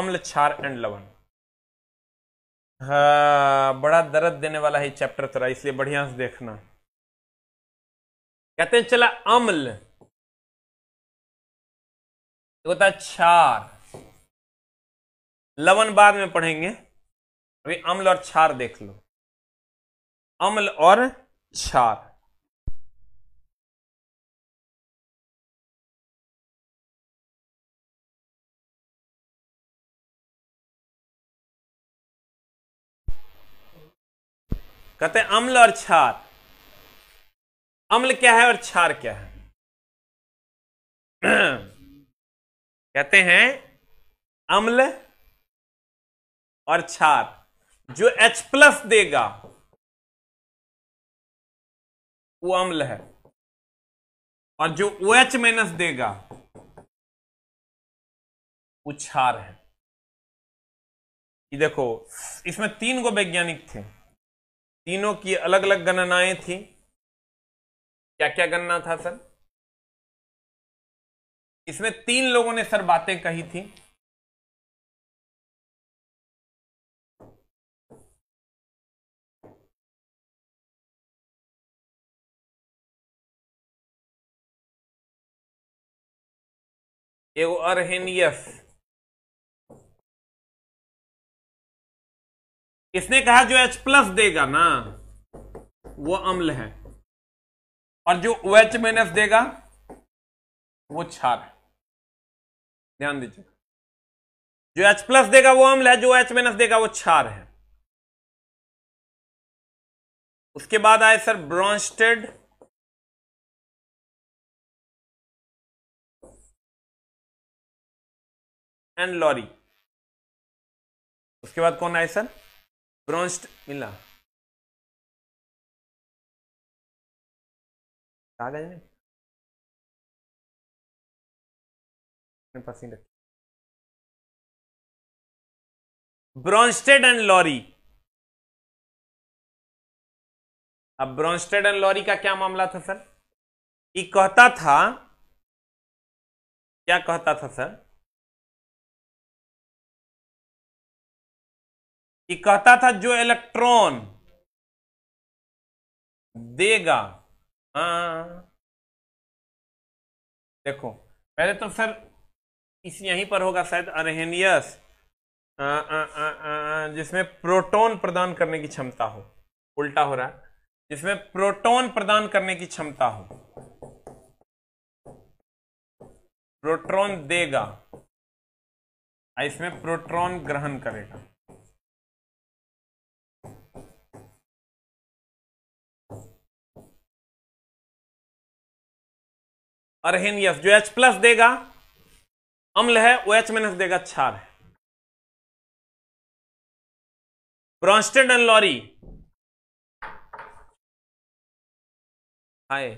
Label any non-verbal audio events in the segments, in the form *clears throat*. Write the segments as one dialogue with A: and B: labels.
A: अम्ल छार एंड लवण हाँ बड़ा दर्द देने वाला
B: है चैप्टर तेरा इसलिए बढ़िया से देखना कहते हैं चला अम्ल होता क्षार लवण बाद में पढ़ेंगे अभी अम्ल और क्षार देख लो अम्ल और क्षार कहते हैं अम्ल और क्षार अम्ल क्या है और क्षार क्या है *clears throat* कहते हैं अम्ल और क्षार जो H प्लस देगा वो अम्ल है और जो ओ एच माइनस देगा वो क्षार है ये देखो इसमें तीन गो वैज्ञानिक थे तीनों की अलग अलग गणनाएं थी क्या क्या गणना था सर इसमें तीन लोगों ने सर बातें कही थी वो अरहेनियस इसने कहा जो H प्लस देगा ना वो अम्ल है और जो ओ एच माइनस देगा वो क्षार है ध्यान दीजिए जो H प्लस देगा वो अम्ल है जो एच माइनस देगा वो क्षार है उसके बाद आए सर ब्रॉन्स्टेड एंड लॉरी उसके बाद कौन आए सर ब्रॉन्ज मिलना कागज में ब्रॉन्स्टेड एंड लॉरी अब ब्रॉन्स्टेड एंड लॉरी का क्या मामला था सर ये कहता था क्या कहता था सर कि कहता था जो इलेक्ट्रॉन देगा हाँ देखो पहले तो सर इस यहीं पर होगा शायद अरहेनियस
A: हाँ, हाँ, हाँ, जिसमें प्रोटॉन प्रदान करने की क्षमता हो उल्टा हो रहा है जिसमें प्रोटॉन प्रदान करने की क्षमता हो
B: प्रोटॉन देगा इसमें प्रोटॉन ग्रहण करेगा अरहिन यस जो H प्लस देगा अम्ल है वो एच माइनस देगा क्षार है ब्रॉन्स्टेड एंड लॉरी हाय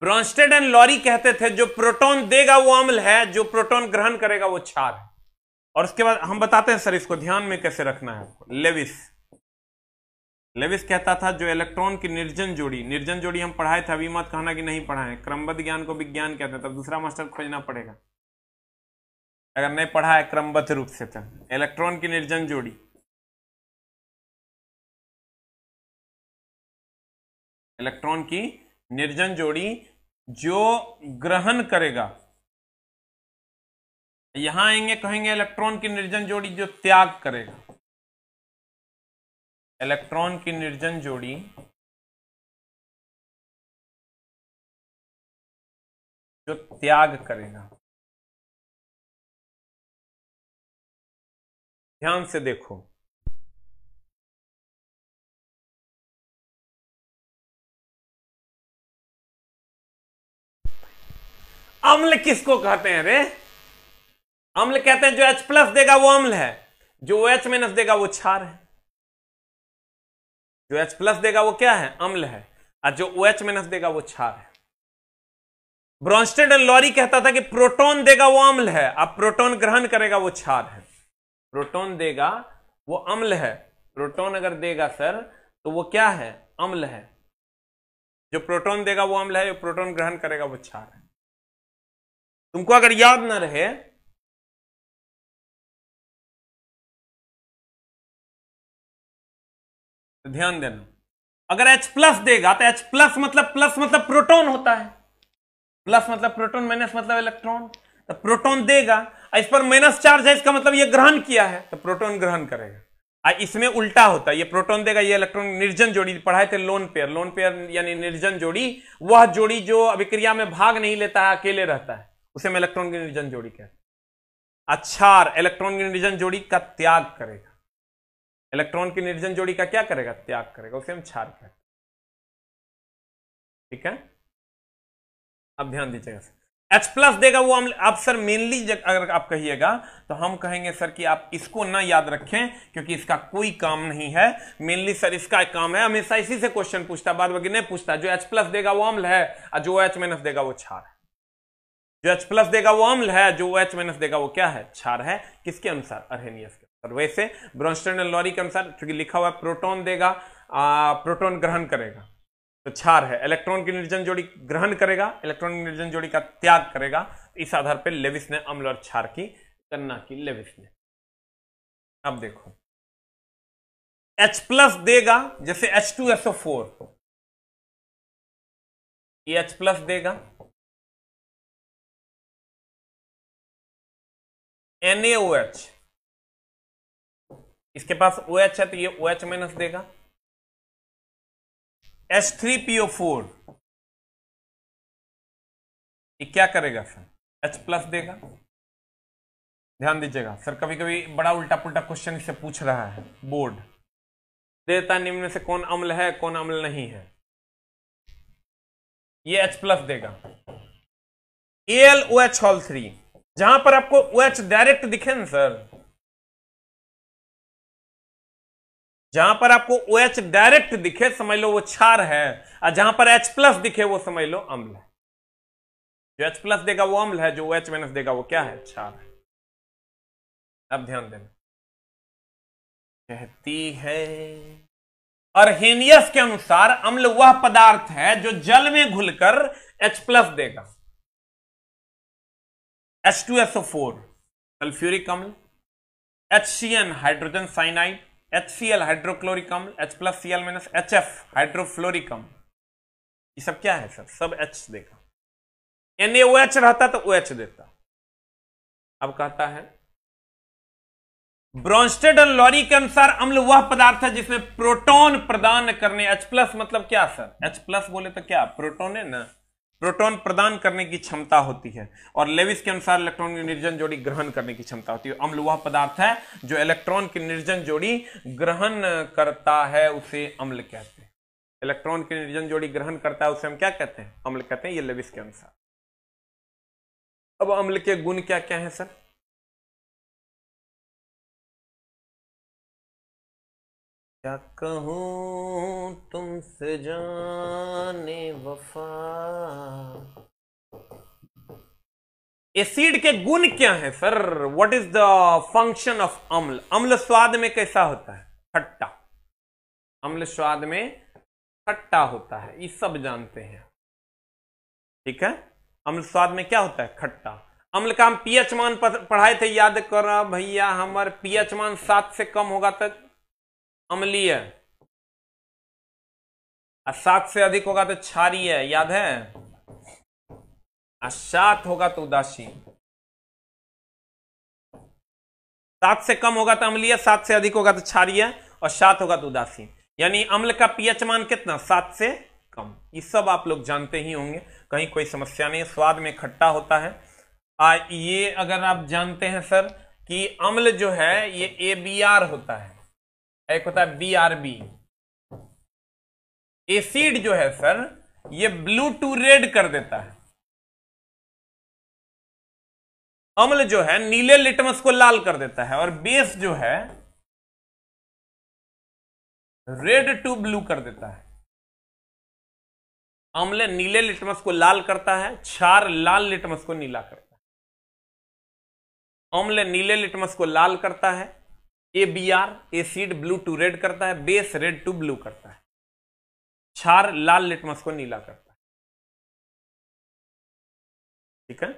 B: ब्रॉन्स्टेड एंड लॉरी कहते थे जो प्रोटॉन देगा वो अम्ल है जो प्रोटॉन ग्रहण करेगा वो क्षार
A: है और उसके बाद हम बताते हैं सर इसको ध्यान में कैसे रखना है आपको लेविस लेविस कहता था जो इलेक्ट्रॉन की निर्जन जोड़ी निर्जन जोड़ी हम पढ़ाए थे अभी मत कहना कि नहीं पढ़ाए क्रमबद्ध ज्ञान को विज्ञान कहते हैं तब दूसरा मास्टर खोजना पड़ेगा अगर नहीं
B: पढ़ा है क्रमबद्ध रूप से तो इलेक्ट्रॉन की निर्जन जोड़ी इलेक्ट्रॉन की निर्जन जोड़ी जो ग्रहण करेगा यहां आएंगे कहेंगे इलेक्ट्रॉन की निर्जन जोड़ी जो त्याग करेगा इलेक्ट्रॉन की निर्जन जोड़ी जो त्याग करेगा ध्यान से देखो अम्ल किसको कहते हैं रे अम्ल
A: कहते हैं जो H प्लस देगा वो अम्ल है जो H माइनस देगा वो क्षार है जो H प्लस देगा वो क्या है अम्ल है और जो ओ OH माइनस देगा वो क्षार है ब्रॉन्स्टेड एंड लॉरी कहता था कि प्रोटॉन देगा वो अम्ल है अब प्रोटॉन ग्रहण करेगा वो क्षार है प्रोटॉन देगा वो अम्ल है प्रोटॉन अगर देगा सर तो वो क्या है अम्ल है जो प्रोटॉन देगा वो अम्ल है जो प्रोटॉन
B: ग्रहण करेगा वो क्षार है तुमको अगर याद ना रहे तो ध्यान देना अगर H प्लस देगा तो H प्लस मतलब प्लस मतलब प्रोटोन होता है
A: प्लस मतलब प्रोटोन माइनस मतलब इलेक्ट्रॉन तो प्रोटोन देगा इस पर माइनस चार्ज है इसका मतलब ये ग्रहण किया है तो प्रोटोन ग्रहण करेगा आ इसमें उल्टा होता है ये प्रोटॉन देगा ये इलेक्ट्रॉन निर्जन जोड़ी पढ़ाए थे लोन पेयर लोन पेयर यानी निर्जन जोड़ी वह जोड़ी जो अभिक्रिया में भाग नहीं लेता है अकेले रहता है उसे में इलेक्ट्रॉन की निर्जन जोड़ी कहते हैं इलेक्ट्रॉन अच्छा, की निर्जन जोड़ी का त्याग करेगा इलेक्ट्रॉन की निर्जन जोड़ी का क्या करेगा त्याग करेगा उसे हम क्षार कहते हैं ठीक है अब ध्यान दीजिएगा सर एच प्लस देगा वो हम आप सर मेनली अगर आप कहिएगा तो हम कहेंगे सर कि आप इसको ना याद रखें क्योंकि इसका कोई काम नहीं है मेनली सर इसका काम है हमेशा इसी से क्वेश्चन पूछता बाद बाकी नहीं पूछता जो एच प्लस देगा वो अम्ल है और जो एच माइनस देगा वो छार है जो एच प्लस देगा वो अम्ल है जो एच माइनस देगा वो क्या है छार है किसके अनुसार अरहेनियस के और वैसे ब्रॉन्स्टन एंड लॉरी के अनुसार चूंकि लिखा हुआ प्रोटोन देगा आ, ग्रहण करेगा तो क्षार है इलेक्ट्रॉन की निर्जन जोड़ी ग्रहण करेगा इलेक्ट्रॉन की निर्जन जोड़ी का त्याग करेगा इस आधार पर लेविस ने अम्ल और क्षार की गणना
B: की लेविस ने अब देखो एच प्लस देगा जैसे एच टू को फोर एच प्लस देगा NaOH इसके पास ओ OH है तो ये ओ एच माइनस देगा एच थ्री पीओ फोर ये क्या करेगा सर एच प्लस देगा ध्यान दीजिएगा सर कभी कभी बड़ा उल्टा पुल्टा क्वेश्चन इससे पूछ रहा है बोर्ड
A: देता निम्न से कौन अम्ल है कौन अम्ल नहीं है ये H प्लस
B: देगा A L O H whole three जहां पर आपको ओ OH एच डायरेक्ट दिखे ना सर जहां पर आपको
A: ओ OH डायरेक्ट दिखे समझ लो वो क्षार है और जहां पर एच प्लस दिखे वो समझ लो अम्ल है
B: जो एच प्लस देगा वो अम्ल है जो ओ OH माइनस देगा वो क्या है क्षार है अब ध्यान देना कहती है
A: और हेनियस के अनुसार अम्ल वह पदार्थ है जो जल में घुलकर एच प्लस देगा एच टू फोर सल्फ्यूरिक अम्ल एन hydrogen cyanide H C L hydrochloric अम्ल H plus C L minus H F hydrofluoric अम्ल ये सब क्या है सर सब एच देखा एन ए ओ एच रहता तो ओ एच देता अब कहता है ब्रॉन्स्टेड और लॉरी के अनुसार अम्ल वह पदार्थ है जिसमें प्रोटॉन प्रदान करने H प्लस मतलब क्या सर H प्लस बोले तो क्या प्रोटॉन है ना प्रोटॉन प्रदान करने की क्षमता होती है और लेविस के अनुसार इलेक्ट्रॉन की निर्जन जोड़ी ग्रहण करने की क्षमता होती है अम्ल वह पदार्थ है जो इलेक्ट्रॉन की निर्जन जोड़ी ग्रहण करता है उसे अम्ल कहते हैं इलेक्ट्रॉन की निर्जन जोड़ी ग्रहण करता है उसे हम क्या कहते हैं अम्ल कहते हैं ये
B: लेविस के अनुसार अब अम्ल के गुण क्या क्या है सर क्या कहूँ तुमसे जाने वफा
A: एसिड के गुण क्या है sir what is the function of अम्ल अम्ल स्वाद में कैसा होता है खट्टा अम्ल स्वाद में खट्टा होता है ये सब जानते हैं ठीक है अम्ल स्वाद में क्या होता है खट्टा अम्ल का हम पीएच मान पढ़ाए थे याद करो भैया हमारे पीएच मान सात से कम होगा तक अम्लीय
B: सात से अधिक होगा तो है याद है सात होगा तो उदासी
A: सात से कम होगा तो अम्लीय सात से अधिक होगा तो है और सात होगा तो उदासी यानी अम्ल का पीएच मान कितना सात से कम ये सब आप लोग जानते ही होंगे कहीं कोई समस्या नहीं स्वाद में खट्टा होता है आ, ये अगर आप जानते हैं सर कि अम्ल जो है ये ए होता है एक होता है बी आर बी
B: एसिड जो है सर ये ब्लू टू रेड कर देता है अम्ल जो है नीले लिटमस को लाल कर देता है और बेस जो है रेड टू ब्लू कर देता है अम्ल नीले लिटमस को लाल
A: करता है क्षार लाल लिटमस को नीला करता है अम्ल नीले लिटमस को लाल करता है A B R acid blue to red करता है बेस रेड टू
B: ब्लू करता है क्षार लाल लिटमस को नीला करता है ठीक है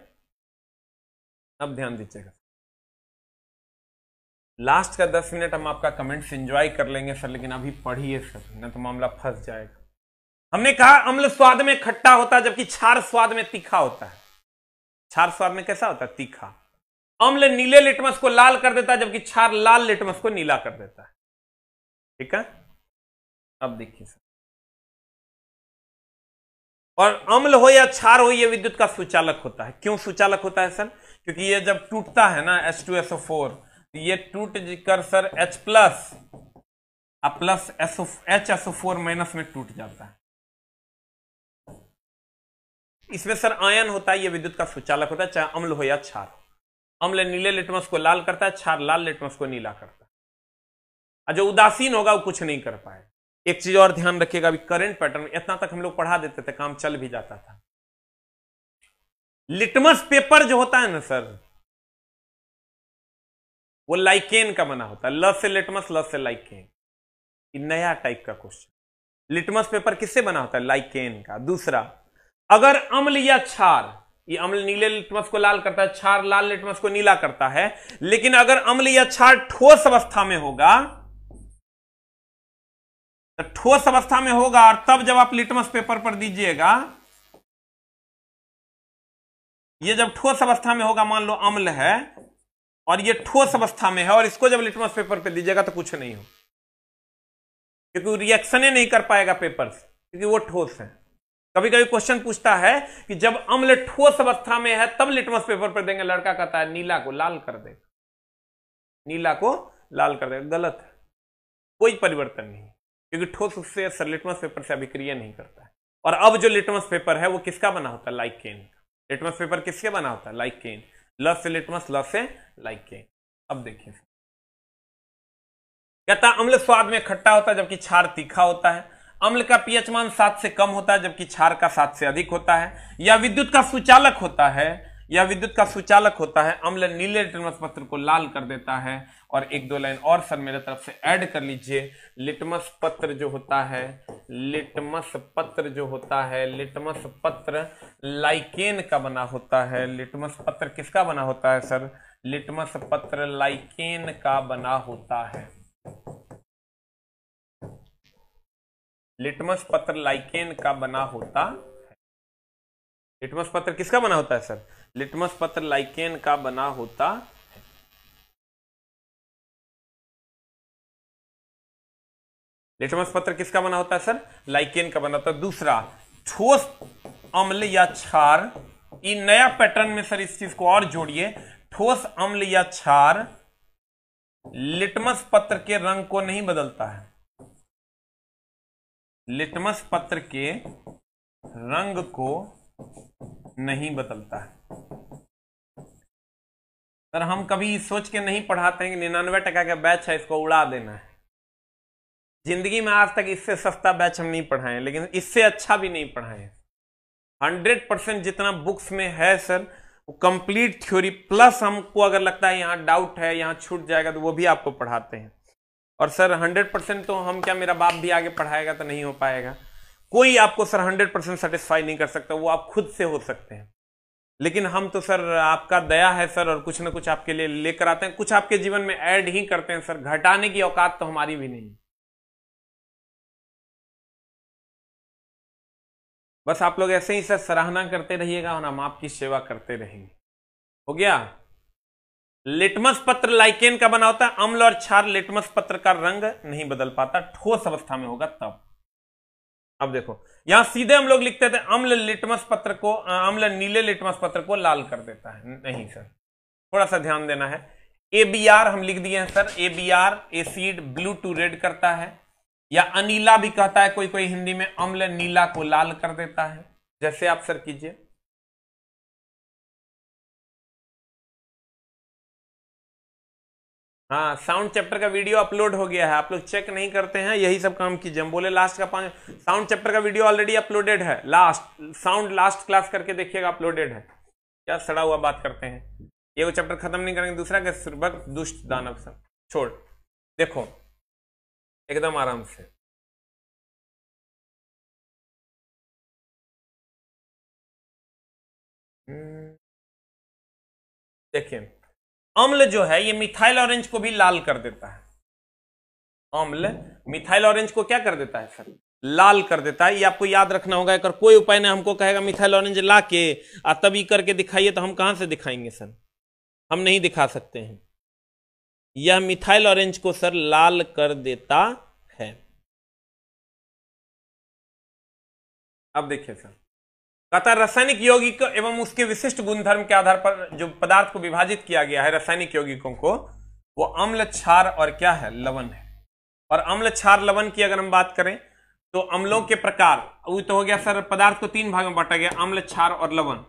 B: अब ध्यान दीजिएगा लास्ट का दस मिनट हम आपका कमेंट्स एंजॉय कर लेंगे सर लेकिन अभी पढ़िए
A: सर न तो मामला फंस जाएगा हमने कहा अम्ल स्वाद में खट्टा होता है जबकि छार स्वाद में तीखा होता है छार स्वाद में कैसा होता है तीखा अम्ल नीले लिटमस
B: को लाल कर देता है जबकि क्षार लाल लिटमस को नीला कर देता है ठीक है अब देखिए सर और अम्ल हो या क्षार
A: हो ये विद्युत का सुचालक होता है क्यों सुचालक होता है सर क्योंकि ये जब टूटता है ना एच टू एसओ फोर ये टूट कर sir H plus plus SO H SO four minus में टूट जाता है इसमें सर आयन होता है ये विद्युत का सुचालक होता है चाहे अम्ल हो या क्षार हो अम्ल नीले लिटमस को लाल करता है छार लाल लिटमस को नीला करता है और जो उदासीन होगा वो कुछ नहीं कर पाए एक चीज और ध्यान रखिएगा अभी करंट पैटर्न इतना तक हम लोग पढ़ा देते थे काम चल भी जाता था लिटमस पेपर जो होता है ना सर वो लाइकेन का बना होता है ल से लिटमस ल से लाइकेन नया टाइप का क्वेश्चन लिटमस पेपर किससे बना होता है लाइकेन का दूसरा अगर अम्ल या क्षार ये अम्ल नीले लिटमस को लाल करता है क्षार लाल लिटमस को नीला करता है लेकिन अगर अम्ल या क्षार ठोस अवस्था में होगा तो ठोस अवस्था में होगा और तब जब आप लिटमस पेपर पर दीजिएगा ये जब ठोस अवस्था में होगा मान लो अम्ल है और ये ठोस अवस्था में है और इसको जब लिटमस पेपर पर दीजिएगा तो कुछ नहीं हो क्योंकि ही नहीं कर पाएगा पेपर क्योंकि वो ठोस है कभी कभी क्वेश्चन पूछता है कि जब अम्ल ठोस अवस्था में है तब लिटमस पेपर पर देंगे लड़का कहता है नीला को लाल कर देगा नीला को लाल कर देगा गलत है कोई परिवर्तन नहीं क्योंकि ठोस उससे लिटमस पेपर से अभिक्रिया नहीं करता है और अब जो लिटमस पेपर है वो किसका बना होता है लाइकेन केन लिटमस पेपर किसके बना होता है लाइकेन ल से लिटमस ल से लाइकेन अब देखिए कहता अम्ल स्वाद में खट्टा होता है जबकि छार तीखा होता है अम्ल का पीएच मान सात से कम होता है जबकि क्षार का सात से अधिक होता है या विद्युत का सुचालक होता है या विद्युत का सुचालक होता है अम्ल नीले लिटमस पत्र को लाल कर देता है और एक दो लाइन और सर मेरे तरफ से ऐड कर लीजिए लिटमस पत्र जो होता है लिटमस पत्र जो होता है लिटमस पत्र लाइकेन का बना होता है लिटमस पत्र किसका बना होता है सर लिटमस पत्र लाइकेन का बना होता है लिटमस पत्र लाइकेन का बना होता है
B: लिटमस पत्र किसका बना होता है सर लिटमस पत्र लाइकेन का बना होता है लिटमस पत्र किसका बना होता है सर लाइकेन का बना होता है दूसरा ठोस अम्ल या
A: क्षार ये नया पैटर्न में सर इस चीज को और जोड़िए ठोस अम्ल या क्षार लिटमस पत्र के रंग को नहीं बदलता है लिटमस पत्र के रंग को नहीं बदलता है सर हम कभी सोच के नहीं पढ़ाते हैं कि निन्यानवे टका का बैच है इसको उड़ा देना है जिंदगी में आज तक इससे सस्ता बैच हम नहीं पढ़ाए लेकिन इससे अच्छा भी नहीं पढ़ाए हंड्रेड परसेंट जितना बुक्स में है सर वो कंप्लीट थ्योरी प्लस हमको अगर लगता है यहाँ डाउट है यहाँ छूट जाएगा तो वो भी आपको पढ़ाते हैं और सर हंड्रेड परसेंट तो हम क्या मेरा बाप भी आगे पढ़ाएगा तो नहीं हो पाएगा कोई आपको सर हंड्रेड परसेंट सेटिस्फाई नहीं कर सकता वो आप खुद से हो सकते हैं लेकिन हम तो सर आपका दया है सर और कुछ ना कुछ आपके लिए लेकर आते हैं
B: कुछ आपके जीवन में ऐड ही करते हैं सर घटाने की औकात तो हमारी भी नहीं बस आप लोग ऐसे ही सर सराहना करते रहिएगा और हम आपकी सेवा करते रहेंगे हो गया लिटमस
A: पत्र लाइकेन का बना होता है अम्ल और क्षार लिटमस पत्र का रंग नहीं बदल पाता ठोस अवस्था में होगा तब अब देखो यहां सीधे हम लोग लिखते थे अम्ल लिटमस पत्र को अम्ल नीले लिटमस पत्र को लाल कर देता है नहीं सर थोड़ा सा ध्यान देना है एबीआर हम लिख दिए हैं sir ABR acid blue to red करता है या
B: अनीला भी कहता है कोई कोई हिंदी में अम्ल नीला को लाल कर देता है जैसे आप सर कीजिए हाँ साउंड चैप्टर का वीडियो अपलोड हो गया है आप लोग चेक नहीं करते हैं यही सब काम
A: कीजिए हम बोले लास्ट का पांच साउंड चैप्टर का वीडियो ऑलरेडी अपलोडेड है लास्ट साउंड लास्ट क्लास करके देखिएगा अपलोडेड है क्या सड़ा हुआ बात करते हैं ये वो चैप्टर खत्म नहीं करेंगे दूसरा के सुरभक
B: दुष्ट दानव सब छोड़ देखो एकदम आराम से हम्म। देखिए अम्ल जो है ये मिथाइल ऑरेंज को भी लाल कर देता है अम्ल मिथाइल ऑरेंज को क्या
A: कर देता है सर लाल कर देता है ये आपको याद रखना होगा अगर कोई उपाय नहीं हमको कहेगा मिथाइल ऑरेंज ला के आ तभी करके दिखाइए तो हम कहां से दिखाएंगे सर हम नहीं दिखा सकते हैं
B: यह मिथाइल ऑरेंज को सर लाल कर देता है अब देखिए सर कथा रासायनिक
A: यौगिक एवं उसके विशिष्ट गुणधर्म के आधार पर जो पदार्थ को विभाजित किया गया है रासायनिक यौगिकों को वो अम्ल क्षार और क्या है लवण है और अम्ल क्षार लवण की अगर हम बात करें तो अम्लों के प्रकार वो तो हो गया सर पदार्थ को तीन भाग में बांटा गया अम्ल क्षार और लवण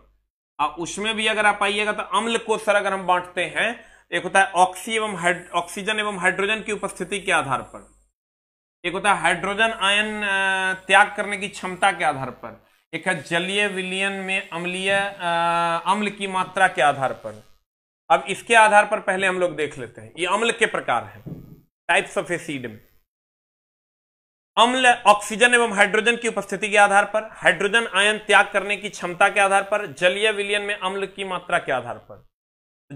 A: और उसमें भी अगर आप आइएगा तो अम्ल को सर अगर हम बांटते हैं एक होता है ऑक्सी एवं ऑक्सीजन एवं हाइड्रोजन की उपस्थिति के आधार पर एक होता है हाइड्रोजन आयन त्याग करने की क्षमता के आधार पर एक है जलीय विलियन में अम्लीय अम्ल की मात्रा के आधार पर अब इसके आधार पर पहले हम लोग देख लेते हैं ये अम्ल के प्रकार है टाइप्स ऑफ एसिड में अम्ल ऑक्सीजन एवं हाइड्रोजन की उपस्थिति के आधार पर हाइड्रोजन आयन त्याग करने की क्षमता के आधार पर जलीय विलियन में अम्ल की मात्रा के आधार पर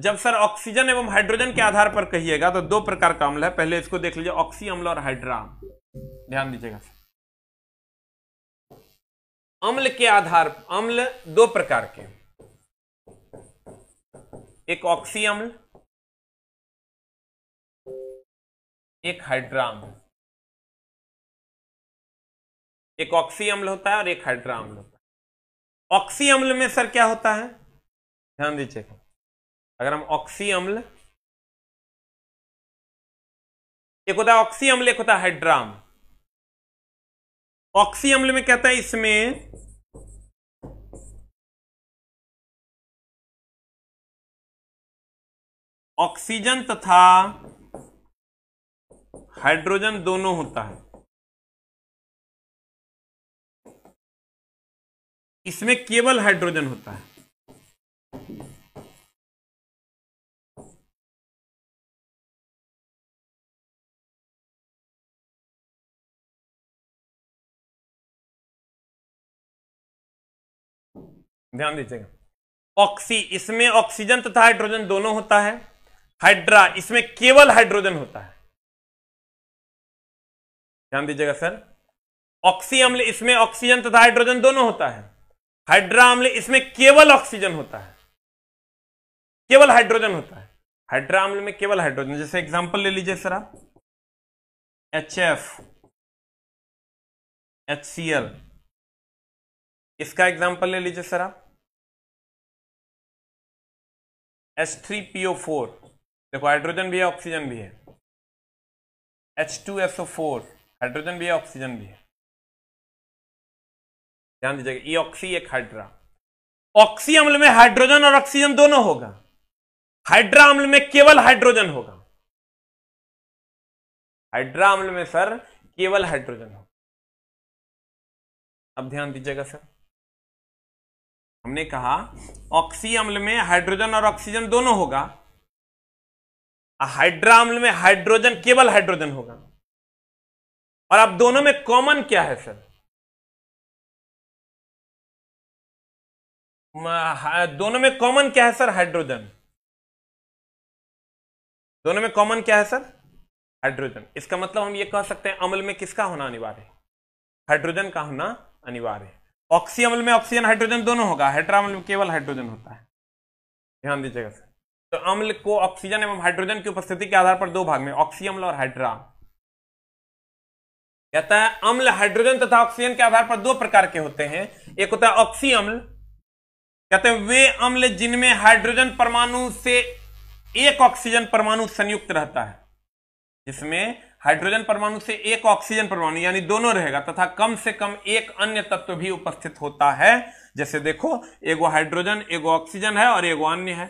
A: जब सर ऑक्सीजन एवं हाइड्रोजन के आधार पर कहिएगा तो दो प्रकार का अम्ल है पहले इसको देख लीजिए ऑक्सी अम्ल और हाइड्रा ध्यान दीजिएगा सर अम्ल के आधार अम्ल दो
B: प्रकार के एक ऑक्सी अम्ल एक हाइड्राम एक ऑक्सी अम्ल होता है और एक हाइड्रा अम्ल होता है ऑक्सी अम्ल में सर क्या होता है ध्यान दीजिए अगर हम ऑक्सी अम्ल एक होता है ऑक्सी अम्ल एक होता है हाइड्राम ऑक्सी अम्ल में कहता है इसमें ऑक्सीजन तथा हाइड्रोजन दोनों होता है इसमें केवल हाइड्रोजन होता है ध्यान दीजिएगा ऑक्सी इसमें ऑक्सीजन तथा हाइड्रोजन दोनों होता है हाइड्रा
A: इसमें केवल हाइड्रोजन होता है ध्यान दीजिएगा सर ऑक्सी अम्ल इसमें ऑक्सीजन तथा हाइड्रोजन दोनों होता है हाइड्रा अम्ल इसमें केवल ऑक्सीजन होता है केवल हाइड्रोजन होता है हाइड्रा अम्ल में
B: केवल हाइड्रोजन जैसे एग्जांपल ले लीजिए सर आप H F H C L इसका एग्जांपल ले लीजिए सर आप H three P O four देखो हाइड्रोजन भी है ऑक्सीजन भी है H two S O four hydrogen भी है ऑक्सीजन भी है ध्यान दीजिएगा ई ऑक्सी एक हाइड्रा ऑक्सी अम्ल में हाइड्रोजन और ऑक्सीजन दोनों होगा हाइड्रा अम्ल में केवल हाइड्रोजन होगा हाइड्रा अम्ल में सर केवल हाइड्रोजन होगा अब ध्यान दीजिएगा सर हमने कहा ऑक्सी अम्ल में हाइड्रोजन और ऑक्सीजन दोनों होगा हाइड्रा अम्ल में हाइड्रोजन केवल हाइड्रोजन होगा और अब दोनों में कॉमन क्या है सर दोनों में कॉमन क्या है सर हाइड्रोजन
A: दोनों में कॉमन क्या है सर हाइड्रोजन इसका मतलब हम ये कह सकते हैं अम्ल में किसका होना अनिवार्य है हाइड्रोजन का होना अनिवार्य है ऑक्सी में ऑक्सीजन हाइड्रोजन दोनों होगा हेड्रा में केवल हाइड्रोजन होता है ध्यान दीजिएगा सर तो अम्ल को ऑक्सीजन एवं हाइड्रोजन की उपस्थिति के आधार पर दो भाग में ऑक्सीअम्ल और हाइड्रा कहता है अम्ल हाइड्रोजन तथा ऑक्सीजन के आधार पर दो प्रकार के होते हैं एक होता है ऑक्सी अम्ल कहते हैं वे अम्ल जिनमें हाइड्रोजन परमाणु से एक ऑक्सीजन परमाणु संयुक्त रहता है जिसमें हाइड्रोजन परमाणु से एक ऑक्सीजन परमाणु यानी दोनों रहेगा तथा कम से कम एक अन्य तत्व भी उपस्थित होता है जैसे देखो एगो हाइड्रोजन एगो ऑक्सीजन है और एगो अन्य है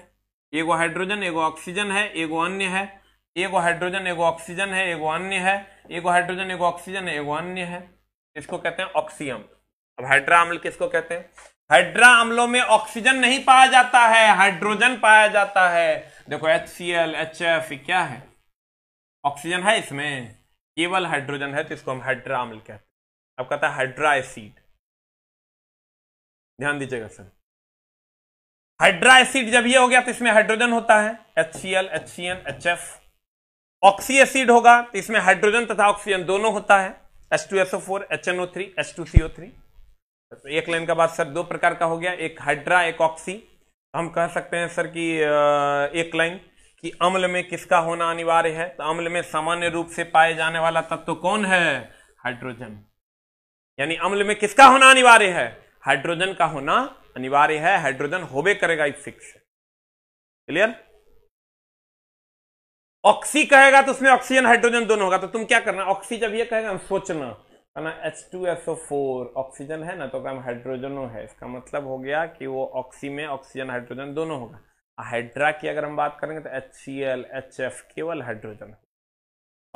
A: एगो हाइड्रोजन एगो ऑक्सीजन है एगो अन्य है एगो हाइड्रोजन एगो ऑक्सीजन है एगो अन्य है एगो हाइड्रोजन एगो ऑक्सीजन है एगो अन्य है इसको कहते हैं ऑक्सीयम अब हाइड्रा अम्ल किसको कहते हैं हाइड्रा अम्लों में ऑक्सीजन नहीं पाया जाता है हाइड्रोजन पाया जाता है देखो H C L H F क्या है ऑक्सीजन है इसमें केवल हाइड्रोजन है तो इसको हम हाइड्रा अम्ल कहते हैं अब कहता है हाइड्रा एसिड ध्यान दीजिएगा सर हाइड्रा एसिड जब ये हो गया तो इसमें हाइड्रोजन होता है H C L H C N H F oxy acid होगा तो इसमें हाइड्रोजन तथा ऑक्सीजन दोनों होता है H two S O four H N O three H two C O three तो एक लाइन का बात सर दो प्रकार का हो गया एक हाइड्रा एक ऑक्सी हम कह सकते हैं सर कि एक लाइन कि अम्ल में किसका होना अनिवार्य है तो अम्ल में सामान्य रूप से पाए जाने वाला तत्व तो कौन है हाइड्रोजन यानी अम्ल में किसका होना अनिवार्य है हाइड्रोजन का होना अनिवार्य है हाइड्रोजन होबे करेगा इस फिक्स क्लियर ऑक्सी कहेगा तो उसमें ऑक्सीजन हाइड्रोजन दोनों होगा तो तुम क्या करना ऑक्सी जब ये कहेगा सोचना H two S O four oxygen है ना तो हम हाइड्रोजनो है इसका मतलब हो गया कि वो ऑक्सी में ऑक्सीजन हाइड्रोजन दोनों होगा हाइड्रा की अगर हम बात करेंगे तो H C L H F केवल हाइड्रोजन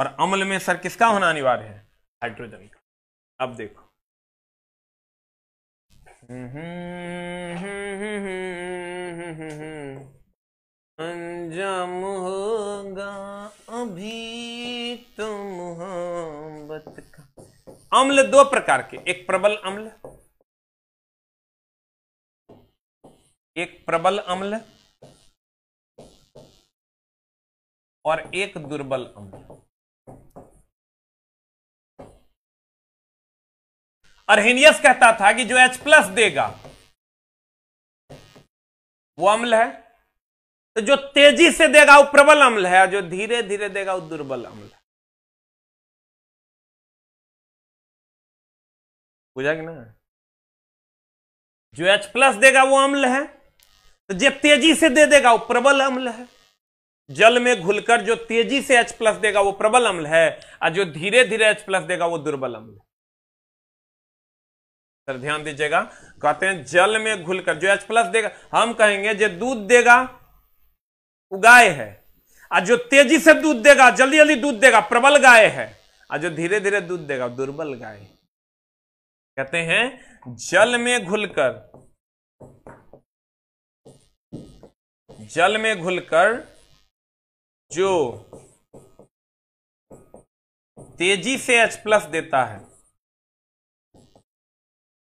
A: और अम्ल में सर किसका होना अनिवार्य है हाइड्रोजन का
B: अब देखो अंजम होगा
A: अभी तुम हो का
B: अम्ल दो प्रकार के एक प्रबल अम्ल एक प्रबल अम्ल और एक दुर्बल अम्ल अरहेनियस कहता था कि जो H प्लस देगा वो अम्ल है तो जो तेजी से देगा वो प्रबल अम्ल है जो धीरे धीरे देगा वो दुर्बल अम्ल है पूछा कि ना जो H प्लस देगा वो अम्ल है तो जो तेजी से दे देगा वो प्रबल अम्ल है जल में घुलकर
A: जो तेजी से H प्लस देगा वो प्रबल अम्ल है और जो धीरे धीरे H प्लस देगा वो दुर्बल अम्ल है सर ध्यान दीजिएगा कहते हैं जल में घुलकर जो H प्लस देगा हम कहेंगे जो दूध देगा गाय है और जो तेजी से दूध देगा जल्दी जल्दी दूध देगा प्रबल गाय है और जो धीरे धीरे दूध देगा दुर्बल गाय
B: कहते हैं जल में घुलकर जल में घुलकर जो तेजी से H प्लस देता है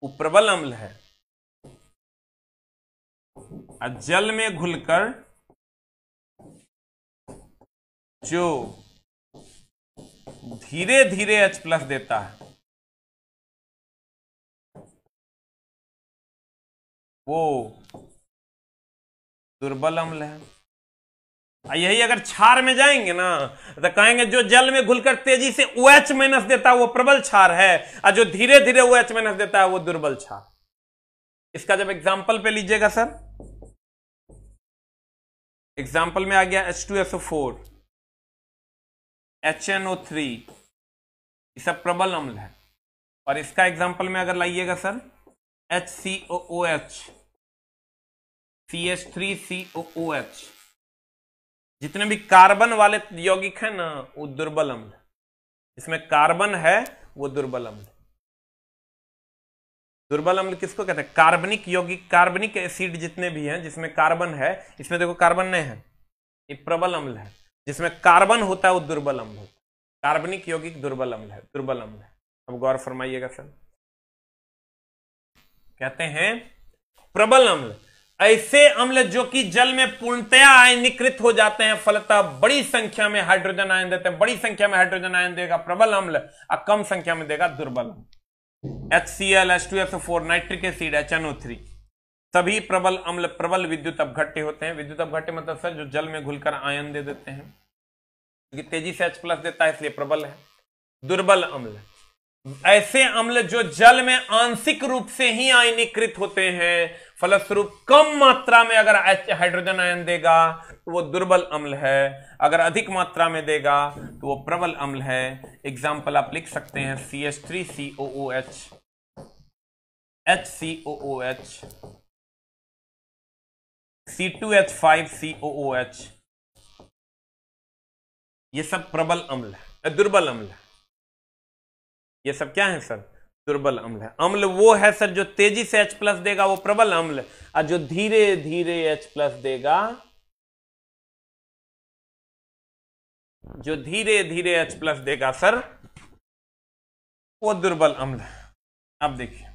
B: वो प्रबल अम्ल है और जल में घुलकर जो धीरे धीरे H प्लस देता है वो दुर्बल अम्ल है यही अगर छार में
A: जाएंगे ना तो कहेंगे जो जल में घुलकर तेजी से ओ एच माइनस देता है वो प्रबल छार है और जो धीरे धीरे ओ एच माइनस देता है वो दुर्बल छार इसका जब एग्जाम्पल पे लीजिएगा
B: सर एग्जाम्पल में आ गया H two S O four H N O three सब प्रबल अम्ल है
A: और इसका एग्जाम्पल में अगर लाइएगा sir H C O O H C H three C O O H जितने भी कार्बन वाले यौगिक हैं ना वो दुर्बल अम्ल इसमें कार्बन है वो दुर्बल अम्ल दुर्बल अम्ल किसको कहते हैं कार्बनिक यौगिक कार्बनिक एसिड जितने भी हैं जिसमें कार्बन है इसमें देखो कार्बन नहीं है ये प्रबल अम्ल है जिसमें कार्बन होता है वो दुर्बल अम्ल होता है कार्बनिक यौगिक दुर्बल अम्ल है दुर्बल अम्ल है अब गौर फरमाइएगा सर कहते हैं प्रबल अम्ल ऐसे अम्ल जो कि जल में पूर्णतया आयनीकृत हो जाते हैं फलतः बड़ी संख्या में हाइड्रोजन आयन देते हैं बड़ी संख्या में हाइड्रोजन आयन देगा प्रबल अम्ल और कम संख्या में देगा दुर्बल अम्ल H C L H two S four nitric acid H NO three सभी प्रबल अम्ल प्रबल विद्युत अपघट्य होते हैं विद्युत अपघट्य मतलब सर जो जल में घुलकर आयन दे देते हैं क्योंकि तेजी से एच प्लस देता है इसलिए प्रबल है दुर्बल अम्ल ऐसे अम्ल जो जल में आंशिक रूप से ही आयनीकृत होते हैं फलस्वरूप कम मात्रा में अगर एच हाइड्रोजन आयन देगा तो वो दुर्बल अम्ल है अगर अधिक मात्रा में देगा तो वो प्रबल अम्ल है एग्जाम्पल आप लिख सकते हैं C H three C
B: O O H H C O O H C two H five C O O H ये सब प्रबल अम्ल है दुर्बल अम्ल है ये सब क्या है
A: सर दुर्बल अम्ल है अम्ल वो है सर जो तेजी से H प्लस देगा वो प्रबल अम्ल और जो
B: धीरे धीरे H प्लस देगा जो धीरे धीरे H प्लस देगा सर वो दुर्बल अम्ल है अब देखिए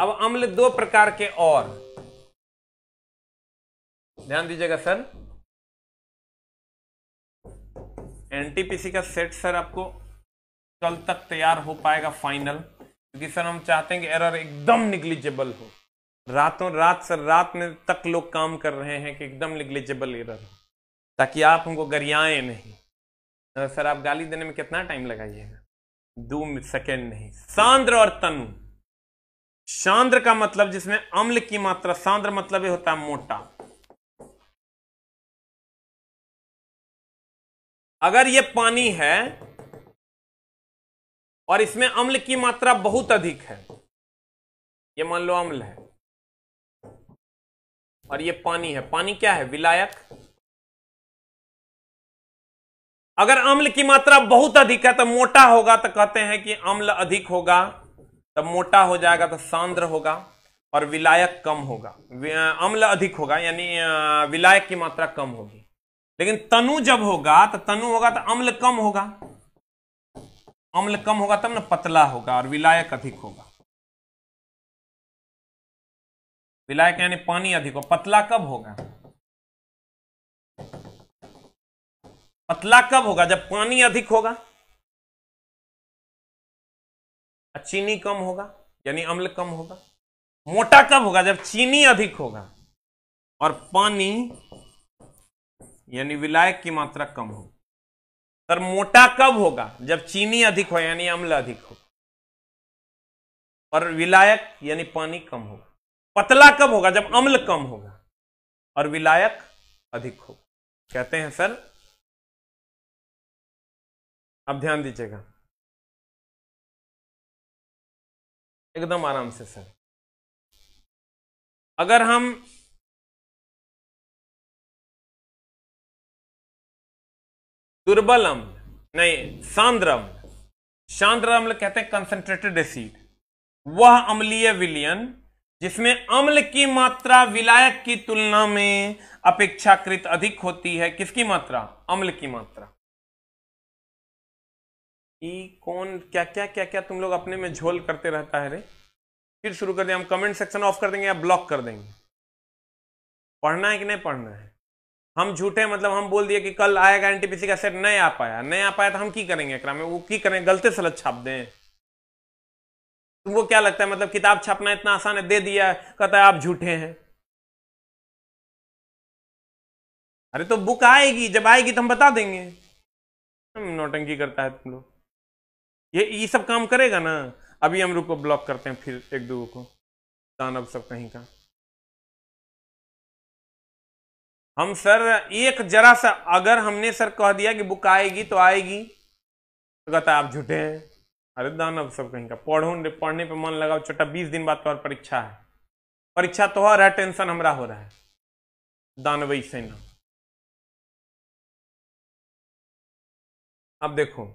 B: अब अम्ल दो प्रकार के और ध्यान दीजिएगा सर एनटीपीसी का सेट सर आपको कल तक तैयार हो पाएगा फाइनल
A: क्योंकि सर हम चाहते हैं कि एरर एकदम निग्लिजेबल हो रातों रात सर रात में तक लोग काम कर रहे हैं कि एकदम निग्लिजेबल एरर हो ताकि आप हमको गरियाएं नहीं सर आप गाली देने में कितना टाइम लगाइएगा दो सेकेंड नहीं सांद्र और तनु सांद्र का मतलब जिसमें अम्ल की मात्रा सांद्र
B: मतलब ये होता है मोटा अगर ये पानी है और इसमें अम्ल की मात्रा बहुत अधिक है ये मान लो अम्ल है और ये पानी है पानी क्या है विलायक
A: अगर अम्ल की मात्रा बहुत अधिक है तो मोटा होगा तो कहते हैं कि अम्ल अधिक होगा तब मोटा हो जाएगा तो सांद्र होगा और विलायक कम होगा अम्ल अधिक होगा यानी विलायक की मात्रा कम होगी लेकिन तनु जब होगा तो तनु होगा तो अम्ल कम होगा अम्ल कम होगा तब ना पतला होगा और
B: विलायक अधिक होगा विलायक यानी पानी अधिक हो पतला कब होगा पतला कब होगा जब पानी अधिक होगा
A: चीनी कम होगा यानी अम्ल कम होगा मोटा कब होगा जब चीनी अधिक होगा और पानी यानी विलायक की मात्रा कम होगी सर मोटा कब होगा जब चीनी अधिक हो यानी अम्ल अधिक हो और विलायक यानी पानी कम होगा पतला कब होगा जब अम्ल
B: कम होगा और विलायक अधिक होगा कहते हैं सर अब ध्यान दीजिएगा एकदम आराम से सर अगर हम दुर्बल अम्ल नहीं सांद्र अम्ल सांद्र अम्ल कहते हैं कंसंट्रेटेड
A: एसिड वह अम्लीय विलियन जिसमें अम्ल की मात्रा विलायक की तुलना में अपेक्षाकृत अधिक होती है किसकी मात्रा अम्ल की मात्रा ई कौन क्या क्या क्या क्या तुम लोग अपने में झोल करते रहता है रे फिर शुरू कर दें हम कमेंट सेक्शन ऑफ कर देंगे या ब्लॉक कर देंगे पढ़ना है कि नहीं पढ़ना है हम झूठे मतलब हम बोल दिए कि कल आएगा एनटीपीसी का सेट नहीं आ पाया नहीं आ पाया तो हम की करेंगे एक में वो की करें गलते सलत छाप दें तुमको क्या लगता है मतलब किताब छापना इतना आसान है दे दिया कहता है आप झूठे हैं
B: अरे तो बुक आएगी जब आएगी तो हम बता देंगे नोटंकी करता है तुम लोग ये ये सब काम करेगा ना
A: अभी हम रुको को ब्लॉक करते हैं फिर एक दो को दानव सब कहीं का हम सर एक जरा सा अगर हमने सर कह दिया कि बुक आएगी तो आएगी तो कहता आप झूठे हैं अरे दानव सब कहीं का पढ़ो पढ़ने पे मन लगाओ छोटा बीस दिन बाद तुम्हारा तो परीक्षा है परीक्षा तो हो रहा है टेंशन हमारा
B: हो रहा है दानव सेना अब देखो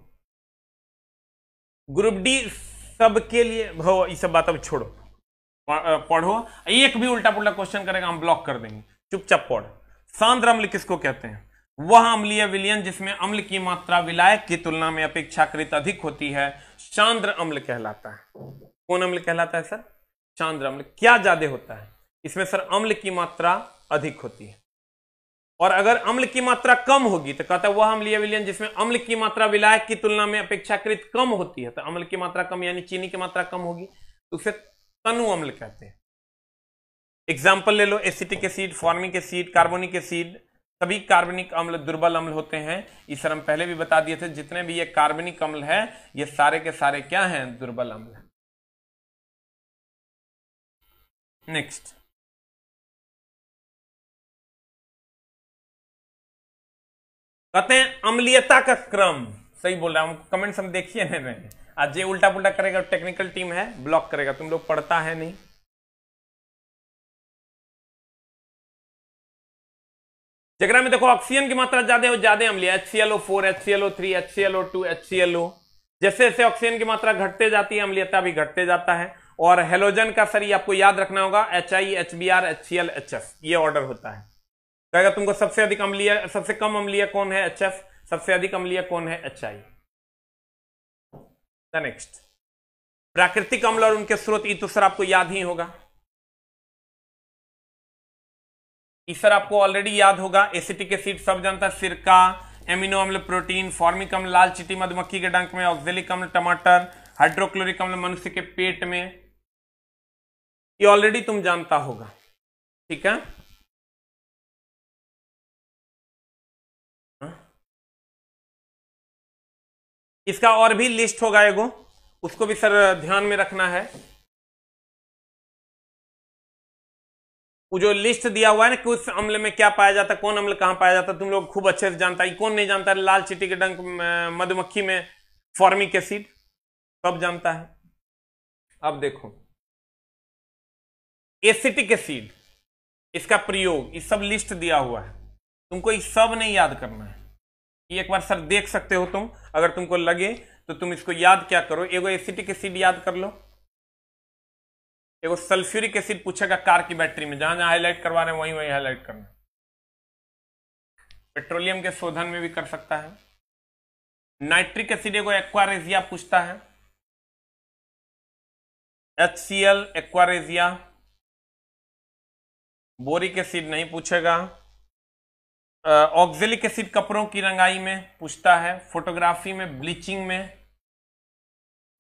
B: ग्रुप डी
A: सबके लिए हो ये सब बात अब छोड़ो पढ़ो एक भी उल्टा पुल्टा क्वेश्चन करेगा हम ब्लॉक कर देंगे चुपचाप पढ़ सांद्र अम्ल किसको कहते हैं वह अम्लीय विलियन जिसमें अम्ल की मात्रा विलायक की तुलना में अपेक्षाकृत अधिक होती है सांद्र अम्ल कहलाता है कौन अम्ल कहलाता है सर सांद्र अम्ल क्या ज्यादा होता है इसमें सर अम्ल की मात्रा अधिक होती है और अगर अम्ल की मात्रा कम होगी तो कहता है वह अम्लीय विलयन जिसमें अम्ल की मात्रा विलायक की तुलना में अपेक्षाकृत कम होती है तो अम्ल की मात्रा कम यानी चीनी की मात्रा कम होगी तो उसे तनु अम्ल कहते हैं एग्जाम्पल ले लो acetic acid formic acid carbonic acid सभी कार्बनिक अम्ल दुर्बल अम्ल होते हैं इस हम पहले भी बता दिए थे जितने भी ये कार्बनिक अम्ल है ये सारे के सारे क्या हैं दुर्बल अम्ल है
B: नेक्स्ट कहते हैं अमलियता का क्रम सही बोल रहा हूँ कमेंट्स हम देखिए नहीं रहे आज जे उल्टा पुल्टा करेगा टेक्निकल टीम है ब्लॉक करेगा तुम लोग पढ़ता है नहीं जगरा में देखो ऑक्सीजन की मात्रा ज्यादा हो ज्यादा अमलिया H C
A: L O four H C L O three H C L O two H C L O जैसे जैसे ऑक्सीजन की मात्रा घटते जाती है अम्लीयता भी घटते जाता है और हेलोजन का सर आपको याद रखना होगा H I H B R H C L H S ये ऑर्डर होता है तो अगर तुमको सबसे अधिक अम्लीय सबसे कम अम्लीय कौन है एच एफ
B: सबसे अधिक अम्लीय कौन है एच आई द नेक्स्ट प्राकृतिक अम्ल और उनके स्रोत ई तो सर आपको याद ही होगा
A: सर आपको ऑलरेडी याद होगा एसिटिक एसिड सब जानता है सिरका एमिनो अम्ल प्रोटीन फॉर्मिक अम्ल लाल चिटी मधुमक्खी के डंक में ऑक्जेलिक अम्ल टमाटर हाइड्रोक्लोरिक अम्ल
B: मनुष्य के पेट में ये ऑलरेडी तुम जानता होगा ठीक है इसका और भी लिस्ट होगा एगो उसको भी सर ध्यान में रखना है वो जो
A: लिस्ट दिया हुआ है ना कि उस अम्ल में क्या पाया जाता है कौन अम्ल कहां पाया जाता है तुम लोग खूब अच्छे से जानता है कौन नहीं जानता है लाल चिट्टी के डंक मधुमक्खी में फॉर्मिक एसिड सब जानता है
B: अब देखो एसिटिक एसिड इसका प्रयोग इस सब लिस्ट दिया हुआ है तुमको ये सब नहीं याद करना है एक
A: बार सर देख सकते हो तुम अगर तुमको लगे तो तुम इसको याद क्या करो एगो एसिटिक एसिड याद कर लो एगो सल्फ्यूरिक एसिड पूछेगा कार की बैटरी में जहां जहां हाईलाइट करवा रहे हैं वहीं वहीं हाईलाइट करना पेट्रोलियम के शोधन में भी कर सकता है
B: नाइट्रिक एसिड एगो एक्वारेजिया पूछता है H C L aqua regia boric acid नहीं पूछेगा ऑक्जेलिक एसिड कपड़ों की रंगाई में
A: पूछता है फोटोग्राफी में ब्लीचिंग में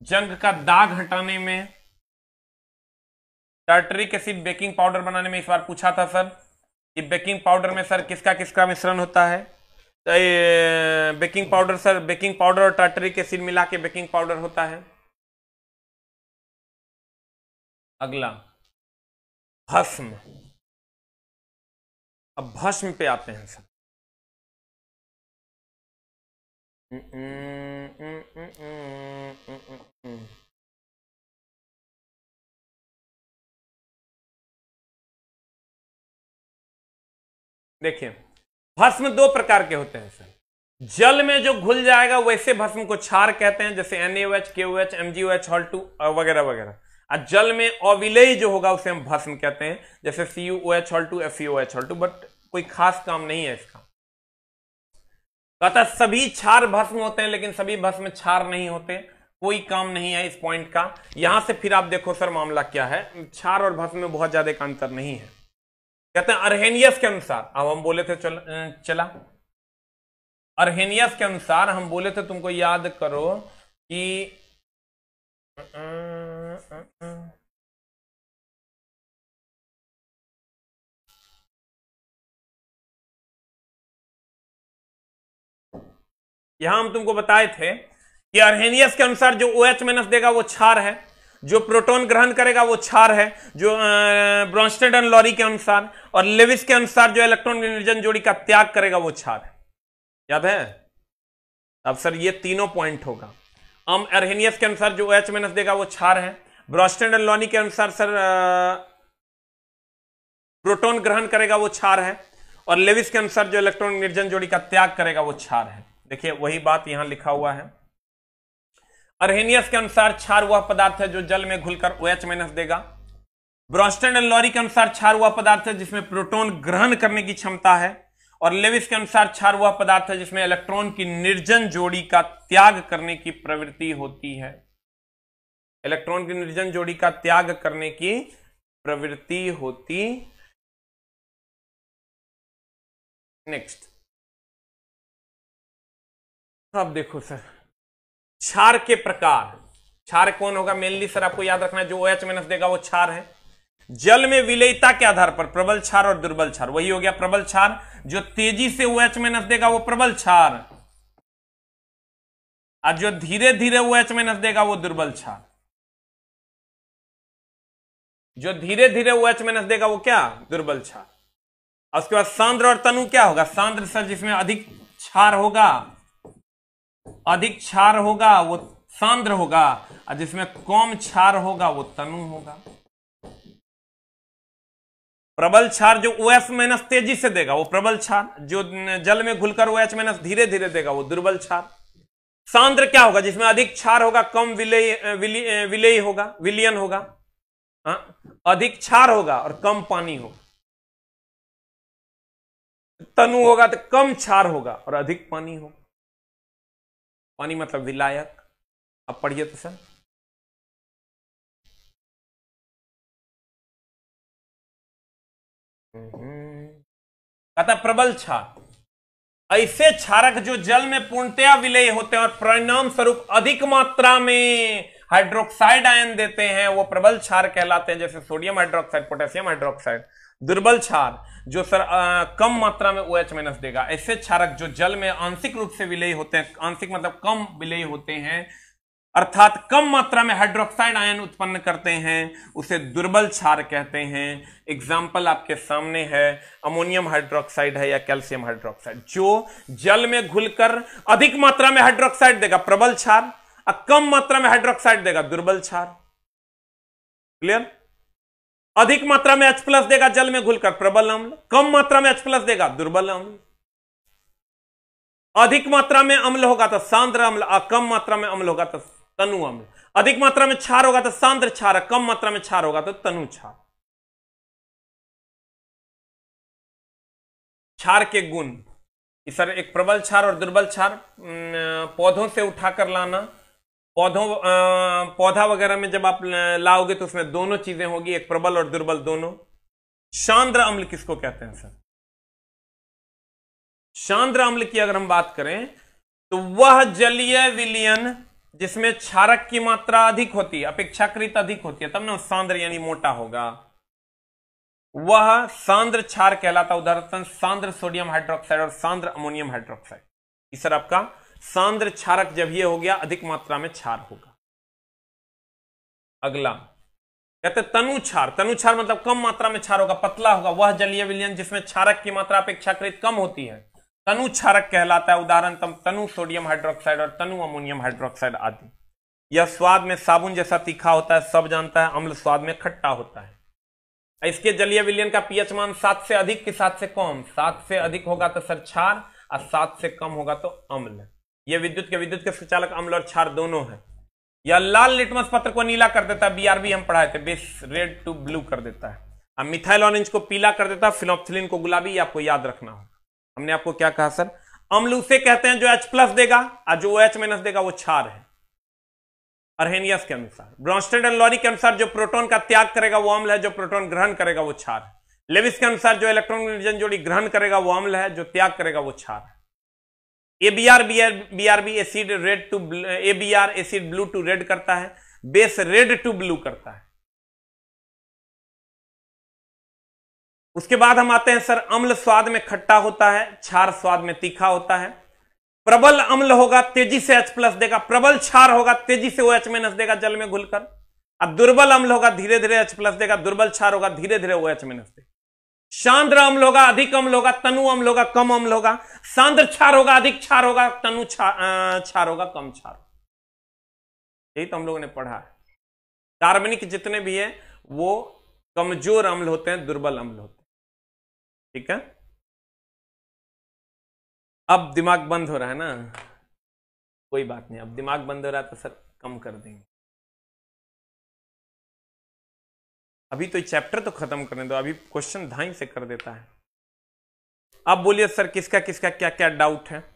A: जंग का दाग हटाने में टर्टरिक एसिड बेकिंग पाउडर बनाने में इस बार पूछा था सर कि बेकिंग पाउडर में सर किसका किसका मिश्रण होता है तो
B: baking powder sir baking powder और टर्टरिक एसिड मिला के बेकिंग पाउडर होता है अगला भस्म अब भस्म पे आते हैं सर देखिए भस्म दो प्रकार के होते हैं सर
A: जल में जो घुल जाएगा वैसे भस्म को छार कहते हैं जैसे N H K O H M G H whole two वगैरह वगैरह और जल में अविलय जो होगा उसे हम भस्म कहते हैं जैसे C U H whole two F U H whole two but कोई खास काम नहीं है इसका कहता तो सभी छार भस्म होते हैं लेकिन सभी भस्म छार नहीं होते कोई काम नहीं है इस पॉइंट का यहां से फिर आप देखो सर मामला क्या है छार और भस्म में बहुत ज्यादा अंतर नहीं है कहते हैं अरहेनियस के अनुसार अब हम बोले थे चल, चला अरहेनियस
B: के अनुसार हम बोले थे तुमको याद करो कि यहां हम तुमको बताए थे कि अर्नियस के अनुसार जो ओ OH माइनस देगा वो क्षार है
A: जो प्रोटॉन ग्रहण करेगा वो क्षार है जो ब्रॉन्स्टेड एंड लॉरी के अनुसार और लेविस के अनुसार जो इलेक्ट्रॉन निर्जन जोड़ी का त्याग करेगा वो क्षार है याद है अब सर ये तीनों पॉइंट होगा हम अरहेनियस के अनुसार जो एच माइनस देगा वो क्षार है ब्रॉन्स्टेड एंड लॉनी के अनुसार सर प्रोटोन ग्रहण करेगा वो क्षार है और लेविस के अनुसार जो इलेक्ट्रॉन निर्जन जोड़ी का त्याग करेगा वो क्षार है देखिए वही बात यहां लिखा हुआ है अरहेनियस के अनुसार क्षार वह पदार्थ है जो जल में घुलकर ओ एच माइनस देगा ब्रॉन्स्टन एंड लॉरी के अनुसार क्षार वह पदार्थ है जिसमें प्रोटोन ग्रहण करने की क्षमता है और लेविस के अनुसार क्षार वह पदार्थ है जिसमें इलेक्ट्रॉन की निर्जन जोड़ी का त्याग करने की प्रवृत्ति होती है इलेक्ट्रॉन
B: की निर्जन जोड़ी का त्याग करने की प्रवृत्ति होती नेक्स्ट अब देखो सर क्षार के प्रकार क्षार कौन होगा मेनली
A: सर आपको याद रखना है जो ओ OH माइनस देगा वो क्षार है जल में विलयता के आधार पर प्रबल क्षार और दुर्बल क्षार वही हो गया प्रबल क्षार जो तेजी से ओ एच माइनस देगा वो प्रबल क्षार
B: और जो धीरे धीरे ओ एच माइनस देगा वो दुर्बल क्षार जो धीरे धीरे ओ एच माइनस देगा वो क्या दुर्बल
A: क्षार उसके बाद सांद्र और तनु क्या होगा सांद्र सर जिसमें अधिक क्षार होगा अधिक क्षार होगा वो सांद्र होगा और जिसमें कम क्षार होगा वो तनु होगा प्रबल क्षार जो ओ एस माइनस तेजी से देगा वो प्रबल क्षार जो जल में घुलकर ओ एच माइनस धीरे धीरे देगा वो दुर्बल क्षार सांद्र क्या होगा जिसमें अधिक क्षार होगा कम विलय विलय विले, होगा विलियन होगा आ? हाँ? अधिक क्षार होगा और कम पानी होगा
B: तनु होगा तो कम क्षार होगा और अधिक पानी होगा पानी मतलब विलायक अब पढ़िए तो सर कहता प्रबल क्षार ऐसे क्षारक जो जल में
A: पूर्णतया विलय होते हैं और परिणाम स्वरूप अधिक मात्रा में हाइड्रोक्साइड आयन देते हैं वो प्रबल क्षार कहलाते हैं जैसे सोडियम हाइड्रोक्साइड पोटेशियम हाइड्रोक्साइड दुर्बल क्षार जो सर आ, कम मात्रा में ओ एच माइनस देगा ऐसे क्षारक जो जल में आंशिक रूप से विलय होते हैं आंशिक मतलब कम विलय होते हैं अर्थात कम मात्रा में हाइड्रोक्साइड आयन उत्पन्न करते हैं उसे दुर्बल क्षार कहते हैं एग्जाम्पल आपके सामने है अमोनियम हाइड्रोक्साइड है या कैल्शियम हाइड्रोक्साइड जो जल में घुलकर अधिक मात्रा में हाइड्रोक्साइड देगा प्रबल क्षार और कम मात्रा में हाइड्रोक्साइड देगा दुर्बल क्षार क्लियर अधिक मात्रा में H प्लस देगा जल में घुलकर प्रबल अम्ल कम मात्रा में H प्लस देगा दुर्बल अम्ल अधिक मात्रा में अम्ल होगा तो सांद्र अम्ल और कम मात्रा में अम्ल होगा तो तनु अम्ल अधिक मात्रा में क्षार होगा तो
B: सांद्र क्षार कम मात्रा में क्षार होगा तो तनु क्षार क्षार के गुण सर एक प्रबल क्षार और दुर्बल क्षार
A: पौधों से उठाकर लाना पौधों पौधा वगैरह में जब आप लाओगे तो उसमें दोनों चीजें होगी एक प्रबल और दुर्बल दोनों शांद्र अम्ल किसको कहते हैं सर शांद्र अम्ल की अगर हम बात करें तो वह जलीय विलियन जिसमें क्षारक की मात्रा अधिक होती है अपेक्षाकृत अधिक होती है तब ना सांद्र यानी मोटा होगा वह सांद्र क्षार कहलाता उदाहरण सांद्र सोडियम हाइड्रोक्साइड और सांद्र अमोनियम हाइड्रोक्साइड इस सर आपका सांद्र क्षारक जब यह हो गया अधिक मात्रा में क्षार होगा अगला कहते तनु क्षार तनु क्षार मतलब कम मात्रा में क्षार होगा पतला होगा वह जलीय विलयन जिसमें क्षारक की मात्रा अपेक्षाकृत कम होती है तनु क्षारक कहलाता है उदाहरण तनु सोडियम हाइड्रोक्साइड और तनु अमोनियम हाइड्रोक्साइड आदि यह स्वाद में साबुन जैसा तीखा होता है सब जानता है अम्ल स्वाद में खट्टा होता है इसके जलीय विलयन का पीएच मान सात से अधिक के सात से कम सात से अधिक होगा तो सर क्षार और सात से कम होगा तो अम्ल ये विद्युत के विद्युत के सुचालक अम्ल और क्षार दोनों है यह लाल लिटमस पत्र को नीला कर देता है बीआरबी हम पढ़ाए थे बेस रेड टू ब्लू कर देता है अब मिथाइल ऑरेंज को पीला कर देता है फिनोप्थिलिन को गुलाबी आपको याद रखना हो हमने आपको क्या कहा सर अम्ल उसे कहते हैं जो एच प्लस देगा और जो एच माइनस देगा वो क्षार है अरहेनियस के अनुसार ब्रॉन्स्टेड एंड लॉरी के अनुसार जो प्रोटोन का त्याग करेगा वो अम्ल है जो प्रोटोन ग्रहण करेगा वो क्षार है लेविस के अनुसार जो इलेक्ट्रॉन जोड़ी ग्रहण करेगा वो अम्ल है जो त्याग करेगा वो क्षार है ABR BRB acid red to ABR acid blue to red करता है बेस रेड टू ब्लू करता है उसके बाद हम आते हैं सर अम्ल स्वाद में खट्टा होता है छार स्वाद में तीखा होता है प्रबल अम्ल होगा तेजी से एच प्लस देगा प्रबल छार होगा तेजी से एच माइनस देगा जल में घुलकर अब दुर्बल अम्ल होगा धीरे धीरे एच प्लस देगा दुर्बल छार होगा धीरे धीरे एच माइनस देगा सांद्र अम्ल होगा अधिक अम्ल होगा तनु अम्ल होगा कम अम्ल होगा सांद्र क्षार होगा अधिक क्षार होगा तनु क्षार होगा कम क्षार यही तो हम लोगों ने पढ़ा है कार्बनिक जितने भी है वो कमजोर अम्ल होते हैं दुर्बल अम्ल होते
B: हैं ठीक है अब दिमाग बंद हो रहा है ना कोई बात नहीं अब दिमाग बंद हो रहा है तो सर कम कर देंगे
A: अभी तो चैप्टर तो खत्म करने दो अभी क्वेश्चन ढाई से कर देता
B: है अब बोलिए सर किसका किसका क्या क्या डाउट है